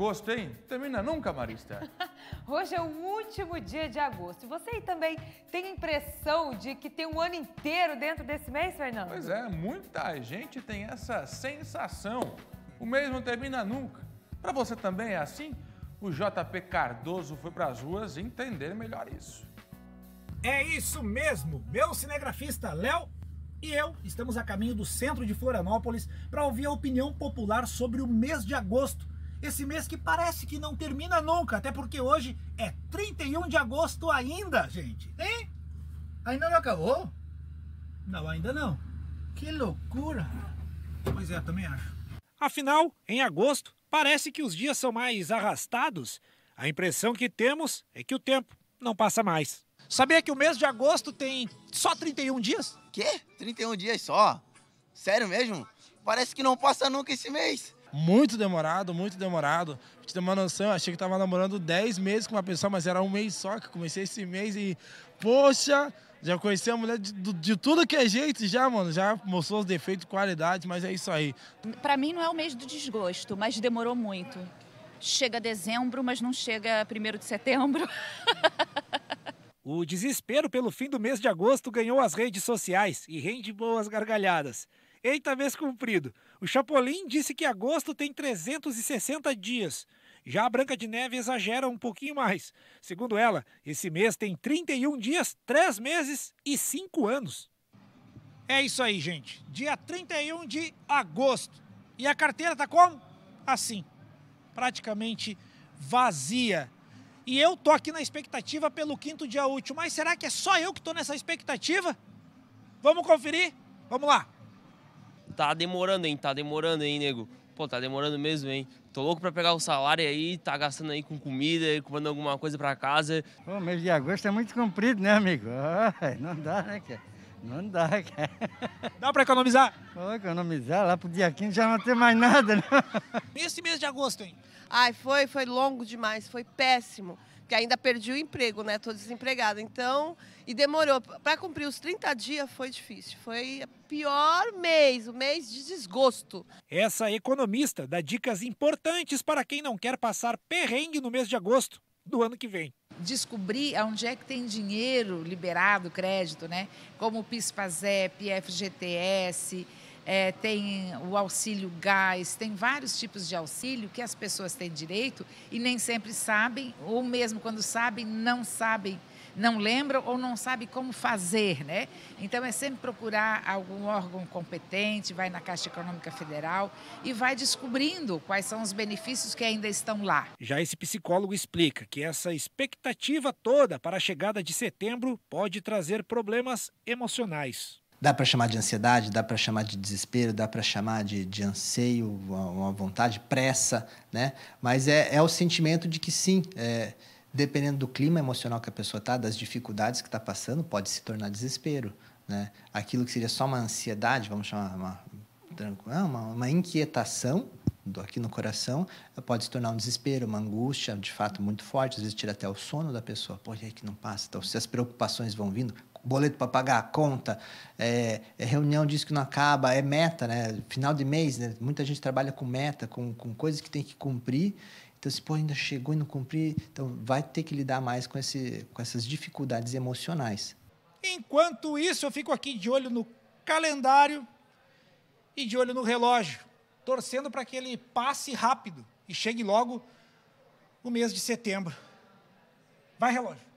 agosto, hein? Termina nunca, Marista. Hoje é o último dia de agosto. Você aí também tem a impressão de que tem um ano inteiro dentro desse mês, Fernando? Pois é, muita gente tem essa sensação. O mês não termina nunca. Para você também é assim? O JP Cardoso foi para as ruas entender melhor isso. É isso mesmo. Meu cinegrafista Léo e eu estamos a caminho do centro de Florianópolis para ouvir a opinião popular sobre o mês de agosto esse mês que parece que não termina nunca, até porque hoje é 31 de agosto ainda, gente. Hein? Ainda não acabou? Não, ainda não. Que loucura! Pois é, também acho. Afinal, em agosto, parece que os dias são mais arrastados. A impressão que temos é que o tempo não passa mais. Sabia que o mês de agosto tem só 31 dias? Quê? 31 dias só? Sério mesmo? Parece que não passa nunca esse mês. Muito demorado, muito demorado. Pra te dar uma noção, eu achei que tava namorando 10 meses com uma pessoa, mas era um mês só que comecei esse mês e, poxa, já conheci a mulher de, de tudo que é jeito, já, mano. Já mostrou os defeitos, qualidade, mas é isso aí. Para mim não é o mês do desgosto, mas demorou muito. Chega dezembro, mas não chega primeiro de setembro. o desespero pelo fim do mês de agosto ganhou as redes sociais e rende boas gargalhadas. Eita, vez cumprido. O Chapolin disse que agosto tem 360 dias. Já a Branca de Neve exagera um pouquinho mais. Segundo ela, esse mês tem 31 dias, 3 meses e 5 anos. É isso aí, gente. Dia 31 de agosto. E a carteira tá como? Assim. Praticamente vazia. E eu tô aqui na expectativa pelo quinto dia útil. Mas será que é só eu que tô nessa expectativa? Vamos conferir? Vamos lá tá demorando, hein? Tá demorando, hein, nego? Pô, tá demorando mesmo, hein? Tô louco pra pegar o salário aí, tá gastando aí com comida, comprando alguma coisa pra casa. O mês de agosto é muito comprido, né, amigo? Ai, não dá, né, cara? Não dá, cara. Dá pra economizar? Vou economizar, lá pro dia 15 já não tem mais nada, né? Esse mês de agosto, hein? Ai, foi, foi longo demais, foi péssimo que ainda perdi o emprego, né? Estou desempregada. Então, e demorou. Para cumprir os 30 dias foi difícil. Foi o pior mês, o mês de desgosto. Essa economista dá dicas importantes para quem não quer passar perrengue no mês de agosto do ano que vem. Descobrir onde é que tem dinheiro liberado, crédito, né? Como o PIS-PASEP, FGTS, é, tem o auxílio gás, tem vários tipos de auxílio que as pessoas têm direito e nem sempre sabem, ou mesmo quando sabem, não sabem não lembram ou não sabem como fazer, né? Então é sempre procurar algum órgão competente, vai na Caixa Econômica Federal e vai descobrindo quais são os benefícios que ainda estão lá. Já esse psicólogo explica que essa expectativa toda para a chegada de setembro pode trazer problemas emocionais. Dá para chamar de ansiedade, dá para chamar de desespero, dá para chamar de, de anseio, uma, vontade, pressa, né? Mas é, é o sentimento de que sim, é, dependendo do clima emocional que a pessoa está, das dificuldades que está passando, pode se tornar desespero, né? Aquilo que seria só uma ansiedade, vamos chamar uma, ah, uma, uma inquietação, aqui no coração, pode se tornar um desespero, uma angústia, de fato, muito forte. Às vezes tira até o sono da pessoa. Pô, e aí que não passa? Então, se as preocupações vão vindo, boleto para pagar a conta, é, é reunião disso que não acaba, é meta, né? Final de mês, né? Muita gente trabalha com meta, com, com coisas que tem que cumprir. Então, se pô, ainda chegou e não cumprir, então vai ter que lidar mais com, esse, com essas dificuldades emocionais. Enquanto isso, eu fico aqui de olho no calendário e de olho no relógio, torcendo para que ele passe rápido e chegue logo o mês de setembro. Vai, relógio.